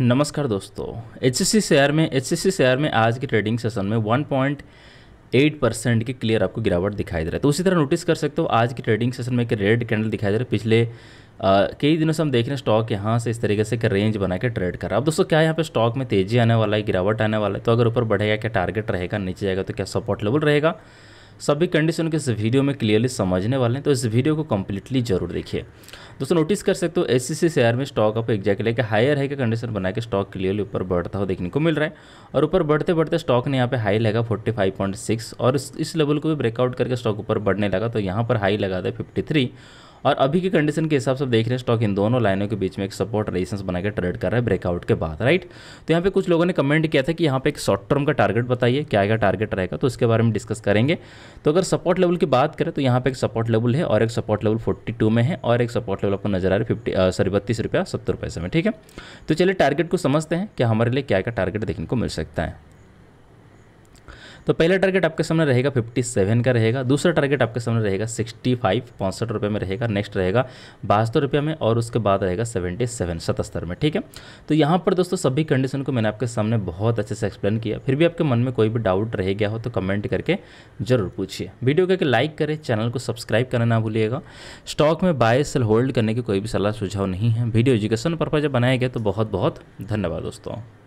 नमस्कार दोस्तों H share में एच शेयर में आज के ट्रेडिंग सेशन में 1.8 परसेंट की क्लियर आपको गिरावट दिखाई दे रहा है तो उसी तरह नोटिस कर सकते हो आज के ट्रेडिंग सेशन में एक रेड कैंडल दिखाई दे रहा है पिछले कई दिनों से हम देख रहे हैं स्टॉक यहाँ से इस तरीके से एक रेंज बना के ट्रेड कर रहा है अब दोस्तों क्या यहाँ पे स्टॉक में तेजी आने वाला है गिरावट आने वाला है तो अगर ऊपर बढ़ेगा क्या टारगेट रहेगा नीचे जाएगा तो क्या सपोर्ट लेवल रहेगा सभी कंडीशन के इस वीडियो में क्लियरली समझने वाले हैं तो इस वीडियो को कम्प्लीटली जरूर देखिए दोस्तों नोटिस कर सकते हो एस शेयर में स्टॉक आपको एग्जैक्टली लेकर हायर है कि कंडीशन बना के स्टॉक क्लियरली ऊपर बढ़ता हुआ देखने को मिल रहा है और ऊपर बढ़ते बढ़ते स्टॉक ने यहाँ पे हाई लगा 45.6 और इस, लेवल को भी ब्रेकआउट करके स्टॉक ऊपर बढ़ने लगा तो यहाँ पर हाई लगा था फिफ्टी और अभी की कंडीशन के हिसाब से देख रहे हैं स्टॉक इन दोनों लाइनों के बीच में एक सपोर्ट रेजिस्टेंस बना के ट्रेड कर रहा है ब्रेकआउट के बाद राइट तो यहाँ पे कुछ लोगों ने कमेंट किया था कि यहाँ पे एक शॉर्ट टर्म का टारगेट बताइए क्या आएगा टारगेट रहेगा तो उसके बारे में डिस्कस करेंगे तो अगर सपोर्ट लेवल की बात करें तो यहाँ पर एक सपोर्ट लेवल है और एक सपोर्ट लेवल फोर्टी में है और एक सपोर्ट लेवल आपको नजर आ रहा है फिफ्टी सॉरी बत्तीस रुपया सत्तर से में ठीक है तो चलिए टारगेट को समझते हैं कि हमारे लिए क्या क्या टारगेट देखने को मिल सकता है तो पहला टारगेट आपके सामने रहेगा 57 का रहेगा दूसरा टारगेट आपके सामने रहेगा 65 फाइव पौंसठ रुपये में रहेगा नेक्स्ट रहेगा बहत्तर रुपये में और उसके बाद रहेगा 77 सतहत्तर में ठीक है तो यहाँ पर दोस्तों सभी कंडीशन को मैंने आपके सामने बहुत अच्छे से एक्सप्लेन किया फिर भी आपके मन में कोई भी डाउट रह गया हो तो कमेंट करके जरूर पूछिए वीडियो करके लाइक करें चैनल को सब्सक्राइब करना ना भूलिएगा स्टॉक में बाय सेल होल्ड करने की कोई भी सलाह सुझाव नहीं है वीडियो एजुकेशन पर्पज बनाया गया तो बहुत बहुत धन्यवाद दोस्तों